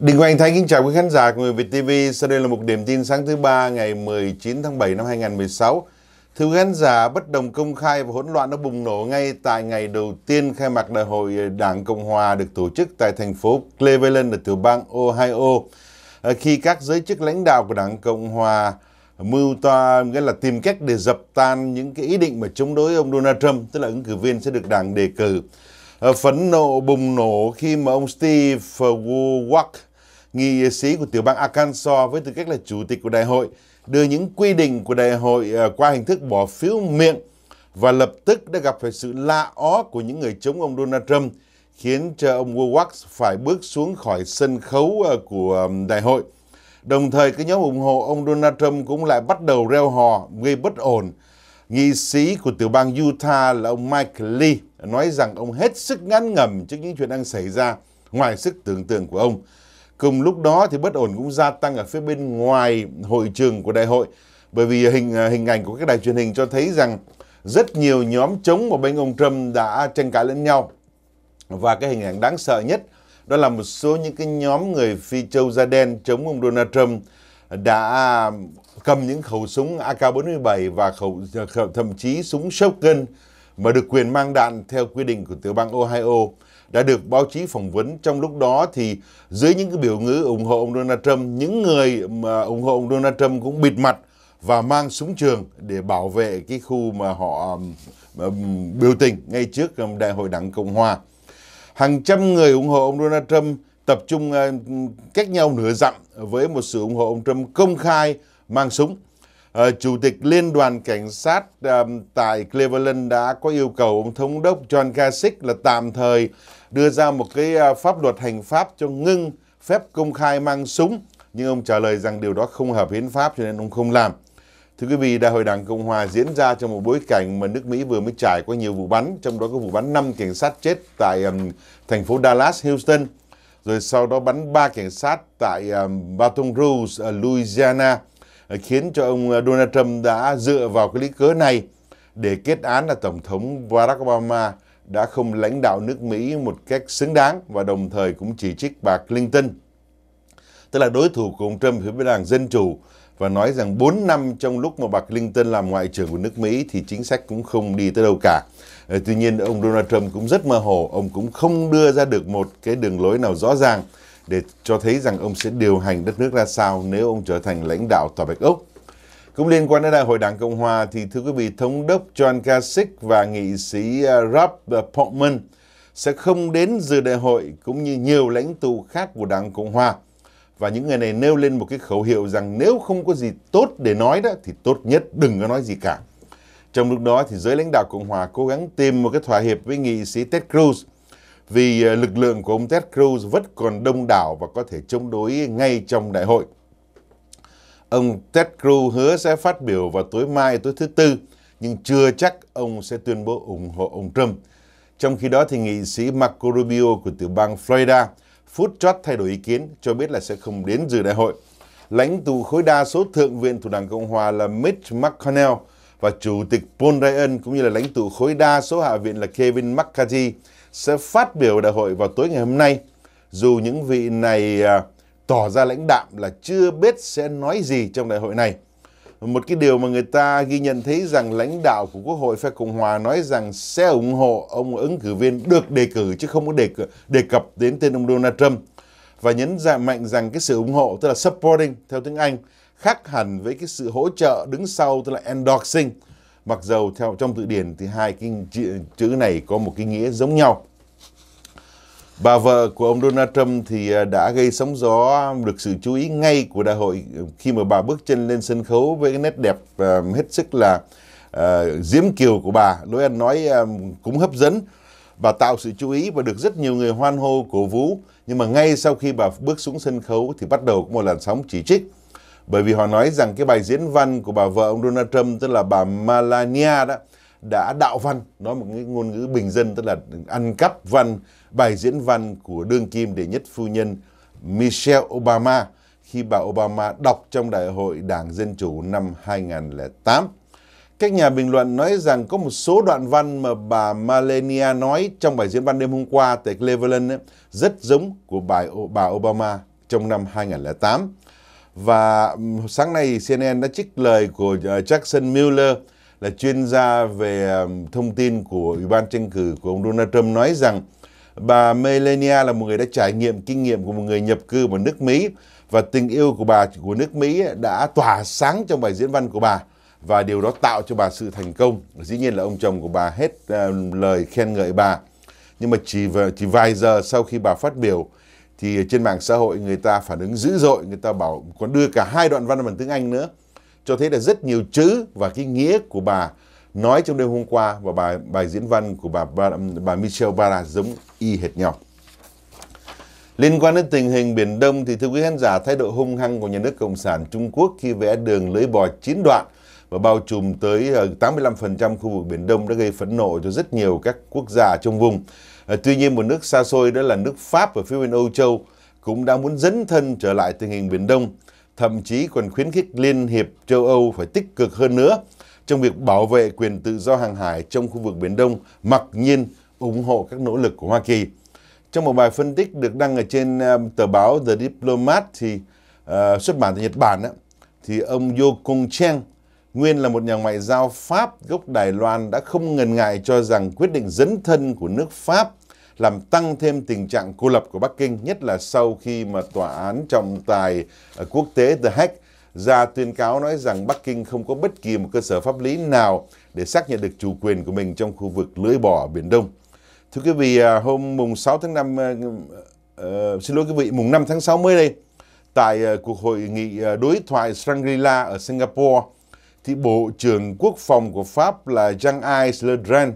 Đình Hoàng Thái kính chào quý khán giả của Người Việt TV. Sau đây là một điểm tin sáng thứ ba ngày 19 tháng 7 năm 2016. Thưa quý khán giả, bất đồng công khai và hỗn loạn đã bùng nổ ngay tại ngày đầu tiên khai mạc đại hội Đảng Cộng Hòa được tổ chức tại thành phố Cleveland ở tiểu bang Ohio. À, khi các giới chức lãnh đạo của Đảng Cộng Hòa mưu toa nghĩa là tìm cách để dập tan những cái ý định mà chống đối ông Donald Trump, tức là ứng cử viên sẽ được Đảng đề cử. À, phẫn nộ bùng nổ khi mà ông Steve Warwick nghị sĩ của tiểu bang Arkansas với tư cách là chủ tịch của đại hội đưa những quy định của đại hội ờ, qua hình thức bỏ phiếu miệng và lập tức đã gặp phải sự la ó của những người chống ông Donald Trump khiến cho ông Woodward phải bước xuống khỏi sân khấu ờ, của đại hội. Đồng thời, cái nhóm ủng hộ ông Donald Trump cũng lại bắt đầu reo hò, gây bất ổn. Nghị sĩ của tiểu bang Utah là ông Mike Lee nói rằng ông hết sức ngán ngẩm trước những chuyện đang xảy ra ngoài sức tưởng tượng của ông. Cùng lúc đó thì bất ổn cũng gia tăng ở phía bên ngoài hội trường của đại hội bởi vì hình à, hình ảnh của các đài truyền hình cho thấy rằng rất nhiều nhóm chống của bên ông Trump đã tranh cãi lẫn nhau. Và cái hình ảnh đáng sợ nhất đó là một số những cái nhóm người phi châu da đen chống ông Donald Trump đã cầm những khẩu súng AK-47 và khẩu thậm chí súng shotgun mà được quyền mang đạn theo quy định của tiểu bang Ohio đã được báo chí phỏng vấn trong lúc đó thì dưới những cái biểu ngữ ủng hộ ông Donald Trump, những người mà ủng hộ ông Donald Trump cũng bịt mặt và mang súng trường để bảo vệ cái khu mà họ biểu tình ngay trước đại hội đảng Cộng hòa. Hàng trăm người ủng hộ ông Donald Trump tập trung cách nhau nửa dặm với một sự ủng hộ ông Trump công khai mang súng Ờ, Chủ tịch Liên đoàn Cảnh sát um, tại Cleveland đã có yêu cầu ông thống đốc John Kasich là tạm thời đưa ra một cái uh, pháp luật hành pháp cho ngưng phép công khai mang súng. Nhưng ông trả lời rằng điều đó không hợp hiến pháp cho nên ông không làm. Thưa quý vị, Đại hội Đảng Cộng Hòa diễn ra trong một bối cảnh mà nước Mỹ vừa mới trải qua nhiều vụ bắn, trong đó có vụ bắn 5 cảnh sát chết tại um, thành phố Dallas, Houston, rồi sau đó bắn 3 cảnh sát tại um, Baton Rouge, Louisiana. Ờ, khiến cho ông ờ, Donald Trump đã dựa vào cái lý cớ này để kết án là Tổng thống Barack Obama đã không lãnh đạo nước Mỹ một cách xứng đáng và đồng thời cũng chỉ trích bà Clinton, tức là đối thủ của ông Trump phía bên đảng Dân Chủ và nói rằng 4 năm trong lúc mà bà Clinton làm ngoại trưởng của nước Mỹ thì chính sách cũng không đi tới đâu cả. Ờ, tuy nhiên ông Donald Trump cũng rất mơ hồ, ông cũng không đưa ra được một cái đường lối nào rõ ràng để cho thấy rằng ông sẽ điều hành đất nước ra sao nếu ông trở thành lãnh đạo Tòa Bạch Ốc. Cũng liên quan đến Đại hội Đảng Cộng Hòa thì thưa quý vị, Thống đốc John Kasich và nghị sĩ à, Rob Portman sẽ không đến dự đại hội cũng như nhiều lãnh tụ khác của Đảng Cộng Hòa. Và những người này nêu lên một cái khẩu hiệu rằng nếu không có gì tốt để nói đó thì tốt nhất đừng có nói gì cả. Trong lúc đó thì giới lãnh đạo Cộng Hòa cố gắng tìm một cái thỏa hiệp với nghị sĩ Ted Cruz vì ờ, lực lượng của ông Ted Cruz vẫn còn đông đảo và có thể chống đối ngay trong đại hội. Ông Ted Cruz hứa sẽ phát biểu vào tối mai tối thứ Tư, nhưng chưa chắc ông sẽ tuyên bố ủng hộ ông Trump. Trong khi đó, thì nghị sĩ Marco Rubio của tiểu bang Florida phút chót thay đổi ý kiến, cho biết là sẽ không đến dự đại hội. Lãnh tụ khối đa số thượng viện thuộc Đảng Cộng Hòa là Mitch McConnell và Chủ tịch Paul Ryan cũng như là lãnh tụ khối đa số hạ viện là Kevin McCarthy sẽ phát biểu đại hội vào tối ngày hôm nay. Dù những vị này à, tỏ ra lãnh đạm là chưa biết sẽ nói gì trong đại hội này. Một cái điều mà người ta ghi nhận thấy rằng lãnh đạo của Quốc hội phe Cộng Hòa nói rằng sẽ ủng hộ ông ứng cử viên được đề cử chứ không có đề, cử, đề cập đến tên ông Donald Trump và nhấn mạnh rằng cái sự ủng hộ tức là supporting theo tiếng Anh khác hẳn với cái sự hỗ trợ đứng sau tức là endorsing mặc dầu theo trong từ điển thì hai cái chữ, chữ này có một cái nghĩa giống nhau. Bà vợ của ông Donald Trump thì à, đã gây sóng gió được sự chú ý ngay của đại hội ừ, khi mà bà bước chân lên sân khấu với cái nét đẹp uh, hết sức là uh, diễm kiều của bà, lối ăn nói uh, cũng hấp dẫn. và tạo sự chú ý và được rất nhiều người hoan hô cổ vũ. Nhưng mà ngay sau khi bà bước xuống sân khấu thì bắt đầu có một làn sóng chỉ trích bởi vì họ nói rằng cái bài diễn văn của bà vợ ông Donald Trump tức là bà Melania đó đã đạo văn, nói một cái ngôn ngữ bình dân tức là ăn cắp văn bài diễn văn của đương kim đệ nhất phu nhân Michelle Obama khi bà Obama đọc trong đại hội Đảng Dân Chủ năm 2008. Các nhà bình luận nói rằng có một số đoạn văn mà bà Melania nói trong bài diễn văn đêm hôm qua tại Cleveland ấy, rất giống của bài bà Obama trong năm 2008. Và sáng nay CNN đã trích lời của ờ, Jackson Mueller là chuyên gia về thông tin của Ủy ban tranh cử của ông Donald Trump nói rằng bà Melania là một người đã trải nghiệm kinh nghiệm của một người nhập cư vào nước Mỹ và tình yêu của bà của nước Mỹ đã tỏa sáng trong bài diễn văn của bà và điều đó tạo cho bà sự thành công. Dĩ nhiên là ông chồng của bà hết lời khen ngợi bà. Nhưng mà chỉ chỉ vài giờ sau khi bà phát biểu thì trên mạng xã hội người ta phản ứng dữ dội người ta bảo còn đưa cả hai đoạn văn bằng tiếng Anh nữa cho thấy là rất nhiều chữ và cái nghĩa của bà nói trong đêm hôm qua và bài bài diễn văn của bà bà, bà Michelle Bara giống y hệt nhau Liên quan đến tình hình Biển Đông thì thưa quý khán giả, thái độ hung hăng của nhà nước Cộng sản Trung Quốc khi vẽ đường lưỡi bò chín đoạn và bao trùm tới 85% ờ, khu vực Biển Đông đã gây phẫn nộ cho rất nhiều các quốc gia trong vùng. Ờ, tuy nhiên một nước xa xôi đó là nước Pháp ở phía bên Âu Châu cũng đang muốn dấn thân trở lại tình hình Biển Đông, thậm chí còn khuyến khích Liên hiệp châu Âu phải tích cực hơn nữa trong việc bảo vệ quyền tự do hàng hải trong khu vực Biển Đông, mặc nhiên ủng hộ các nỗ lực của Hoa Kỳ. Trong một bài phân tích được đăng ở trên ờ, tờ báo The Diplomat thì uh, xuất bản tại Nhật Bản, thì ông Yokong Cheng, Nguyên là một nhà ngoại giao Pháp gốc Đài Loan đã không ngần ngại cho rằng quyết định dấn thân của nước Pháp làm tăng thêm tình trạng cô lập của Bắc Kinh, nhất là sau khi mà tòa án trọng tài ờ, quốc tế The Hague ra tuyên cáo nói rằng Bắc Kinh không có bất kỳ một cơ sở pháp lý nào để xác nhận được chủ quyền của mình trong khu vực lưỡi bò Biển Đông. Thưa quý vị, à, hôm mùng 6 tháng 5, uh, ờ, ờ, xin lỗi quý vị, mùng 5 tháng mới đây, tại cuộc hội nghị đối thoại Shangri-La ở Singapore, thì Bộ trưởng Quốc phòng của Pháp là Jean-Yves Le Drian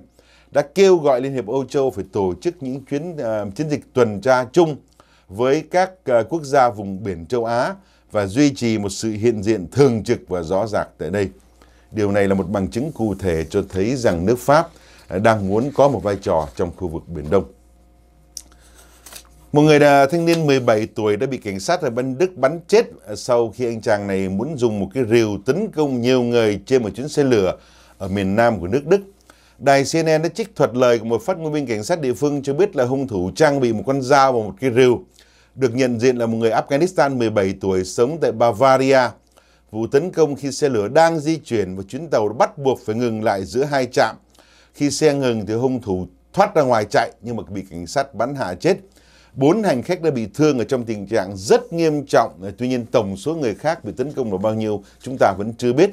đã kêu gọi Liên hiệp Âu Châu phải tổ chức những chuyến uh, chiến dịch tuần tra chung với các uh, quốc gia vùng biển châu Á và duy trì một sự hiện diện thường trực và rõ ràng tại đây. Điều này là một bằng chứng cụ thể cho thấy rằng nước Pháp ờ, đang muốn có một vai trò trong khu vực Biển Đông. Một người đàn thanh niên 17 tuổi đã bị cảnh sát ở bên Đức bắn chết sau khi anh chàng này muốn dùng một cái rìu tấn công nhiều người trên một chuyến xe lửa ở miền nam của nước Đức. Đài CNN đã trích thuật lời của một phát ngôn viên cảnh sát địa phương cho biết là hung thủ trang bị một con dao và một cái rìu. Được nhận diện là một người Afghanistan 17 tuổi sống tại Bavaria. Vụ tấn công khi xe lửa đang di chuyển và chuyến tàu bắt buộc phải ngừng lại giữa hai trạm. Khi xe ngừng thì hung thủ thoát ra ngoài chạy nhưng mà bị cảnh sát bắn hạ chết. Bốn hành khách đã bị thương ở trong tình trạng rất nghiêm trọng, tuy nhiên tổng số người khác bị tấn công là bao nhiêu chúng ta vẫn chưa biết.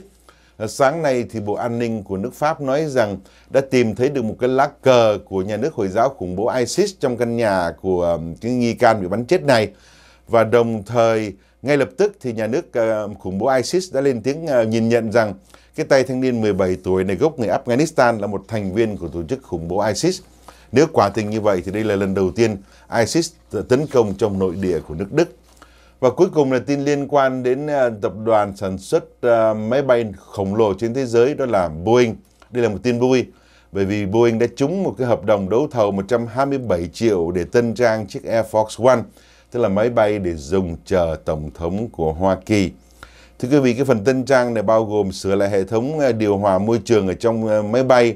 Ờ, sáng nay thì Bộ An ninh của nước Pháp nói rằng đã tìm thấy được một cái lá cờ của nhà nước Hồi giáo khủng bố ISIS trong căn nhà của cái nghi can bị bắn chết này. Và đồng thời ngay lập tức thì nhà nước ờ, khủng bố ISIS đã lên tiếng ờ, nhìn nhận rằng cái tay thanh niên 17 tuổi này gốc người Afghanistan là một thành viên của tổ chức khủng bố ISIS. Nếu quả tình như vậy thì đây là lần đầu tiên ISIS tấn công trong nội địa của nước Đức. Và cuối cùng là tin liên quan đến à, tập đoàn sản xuất à, máy bay khổng lồ trên thế giới đó là Boeing. Đây là một tin vui bởi vì Boeing đã trúng một cái hợp đồng đấu thầu 127 triệu để tân trang chiếc Air Force One, tức là máy bay để dùng chờ Tổng thống của Hoa Kỳ. Thưa quý vị, cái phần tân trang này bao gồm sửa lại hệ thống à, điều hòa môi trường ở trong máy bay,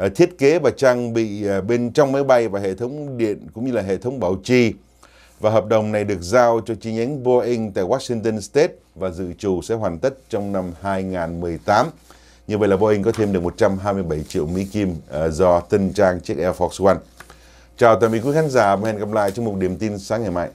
Ờ, thiết kế và trang bị ờ, bên trong máy bay và hệ thống điện cũng như là hệ thống bảo trì. Và hợp đồng này được giao cho chi nhánh Boeing tại Washington State và dự trù sẽ hoàn tất trong năm 2018. Như vậy là Boeing có thêm được 127 triệu Mỹ Kim ờ, do tân trang chiếc Air Force One. Chào tạm biệt quý khán giả và hẹn gặp lại trong một điểm tin sáng ngày mai.